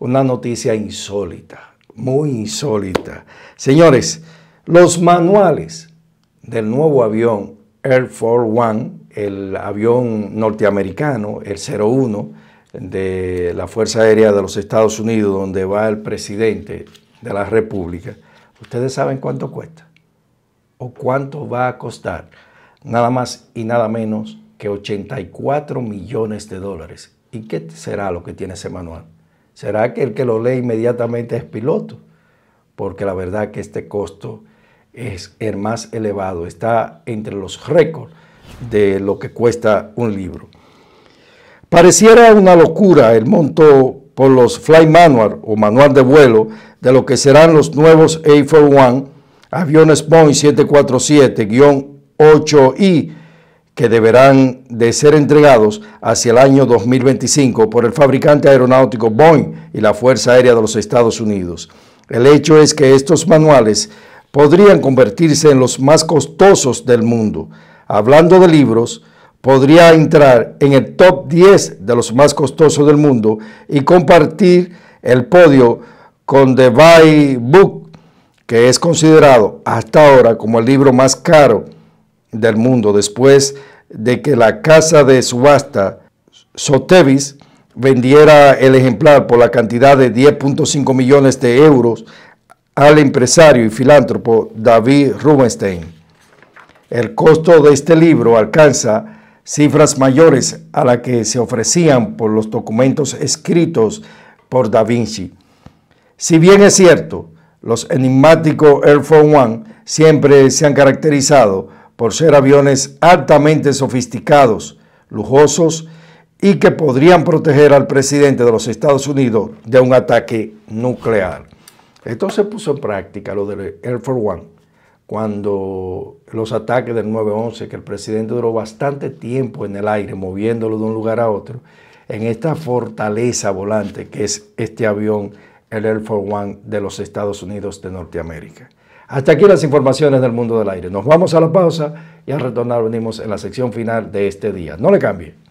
una noticia insólita, muy insólita. Señores, los manuales del nuevo avión Air Force One, el avión norteamericano, el 01 de la Fuerza Aérea de los Estados Unidos, donde va el presidente de la República, ustedes saben cuánto cuesta o cuánto va a costar, nada más y nada menos que 84 millones de dólares. ¿Y qué será lo que tiene ese manual? ¿Será que el que lo lee inmediatamente es piloto? Porque la verdad que este costo es el más elevado, está entre los récords de lo que cuesta un libro. Pareciera una locura el monto por los fly manual o manual de vuelo de lo que serán los nuevos A41, aviones Boeing 747-8I que deberán de ser entregados hacia el año 2025 por el fabricante aeronáutico Boeing y la Fuerza Aérea de los Estados Unidos. El hecho es que estos manuales podrían convertirse en los más costosos del mundo. Hablando de libros, podría entrar en el top 10 de los más costosos del mundo y compartir el podio con The Buy Book, que es considerado hasta ahora como el libro más caro del mundo después de que la casa de subasta Sotevis vendiera el ejemplar por la cantidad de 10.5 millones de euros al empresario y filántropo David Rubenstein. El costo de este libro alcanza cifras mayores a las que se ofrecían por los documentos escritos por Da Vinci. Si bien es cierto, los enigmáticos Air Force One siempre se han caracterizado por ser aviones altamente sofisticados, lujosos y que podrían proteger al presidente de los Estados Unidos de un ataque nuclear. Esto se puso en práctica, lo del Air Force One, cuando los ataques del 9-11, que el presidente duró bastante tiempo en el aire, moviéndolo de un lugar a otro, en esta fortaleza volante que es este avión el Air Force One de los Estados Unidos de Norteamérica. Hasta aquí las informaciones del mundo del aire. Nos vamos a la pausa y al retornar venimos en la sección final de este día. No le cambie.